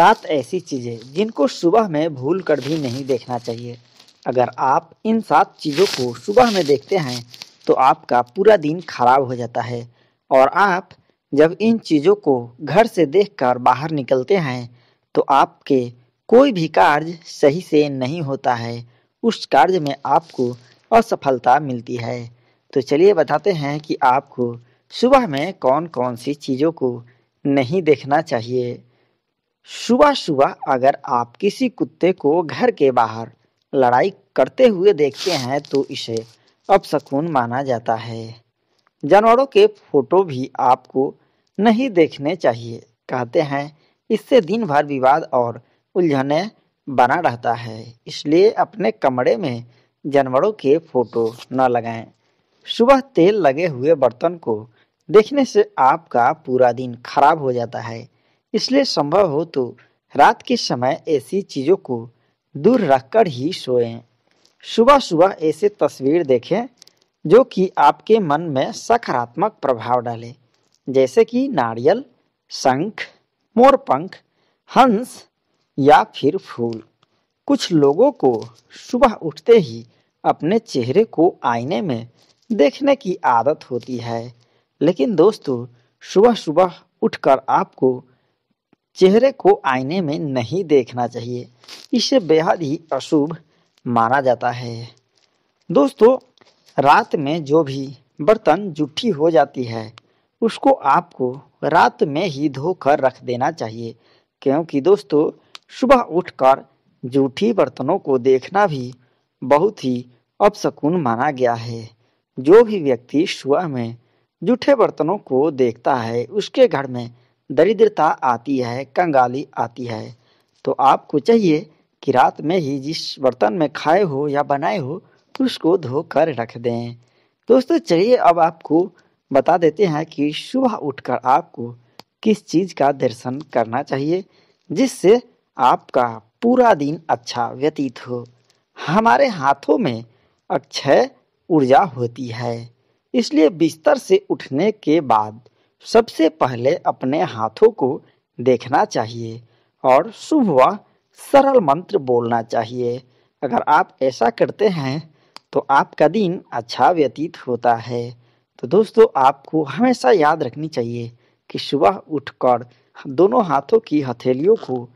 सात ऐसी चीज़ें जिनको सुबह में भूल कर भी नहीं देखना चाहिए अगर आप इन सात चीज़ों को सुबह में देखते हैं तो आपका पूरा दिन खराब हो जाता है और आप जब इन चीज़ों को घर से देखकर बाहर निकलते हैं तो आपके कोई भी कार्य सही से नहीं होता है उस कार्य में आपको असफलता मिलती है तो चलिए बताते हैं कि आपको सुबह में कौन कौन सी चीज़ों को नहीं देखना चाहिए सुबह सुबह अगर आप किसी कुत्ते को घर के बाहर लड़ाई करते हुए देखते हैं तो इसे अपसकून माना जाता है जानवरों के फोटो भी आपको नहीं देखने चाहिए कहते हैं इससे दिन भर विवाद और उलझने बना रहता है इसलिए अपने कमरे में जानवरों के फोटो न लगाएं। सुबह तेल लगे हुए बर्तन को देखने से आपका पूरा दिन खराब हो जाता है इसलिए संभव हो तो रात के समय ऐसी चीज़ों को दूर रखकर ही सोएं। सुबह सुबह ऐसे तस्वीर देखें जो कि आपके मन में सकारात्मक प्रभाव डाले जैसे कि नारियल शंख मोरपंख हंस या फिर फूल कुछ लोगों को सुबह उठते ही अपने चेहरे को आईने में देखने की आदत होती है लेकिन दोस्तों सुबह सुबह उठकर आपको चेहरे को आईने में नहीं देखना चाहिए इसे बेहद ही अशुभ माना जाता है दोस्तों रात में जो भी बर्तन जूठी हो जाती है उसको आपको रात में ही धोकर रख देना चाहिए क्योंकि दोस्तों सुबह उठकर जूठी बर्तनों को देखना भी बहुत ही अपसकून माना गया है जो भी व्यक्ति सुबह में जूठे बर्तनों को देखता है उसके घर में दरिद्रता आती है कंगाली आती है तो आपको चाहिए कि रात में ही जिस बर्तन में खाए हो या बनाए हो उसको धो कर रख दें दोस्तों चलिए अब आपको बता देते हैं कि सुबह उठकर आपको किस चीज़ का दर्शन करना चाहिए जिससे आपका पूरा दिन अच्छा व्यतीत हो हमारे हाथों में अक्षय ऊर्जा होती है इसलिए बिस्तर से उठने के बाद सबसे पहले अपने हाथों को देखना चाहिए और शुभ व सरल मंत्र बोलना चाहिए अगर आप ऐसा करते हैं तो आपका दिन अच्छा व्यतीत होता है तो दोस्तों आपको हमेशा याद रखनी चाहिए कि सुबह उठकर दोनों हाथों की हथेलियों को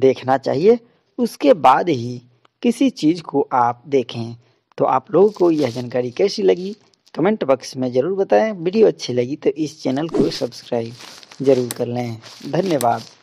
देखना चाहिए उसके बाद ही किसी चीज़ को आप देखें तो आप लोगों को यह जानकारी कैसी लगी कमेंट बॉक्स में ज़रूर बताएं वीडियो अच्छी लगी तो इस चैनल को सब्सक्राइब ज़रूर कर लें धन्यवाद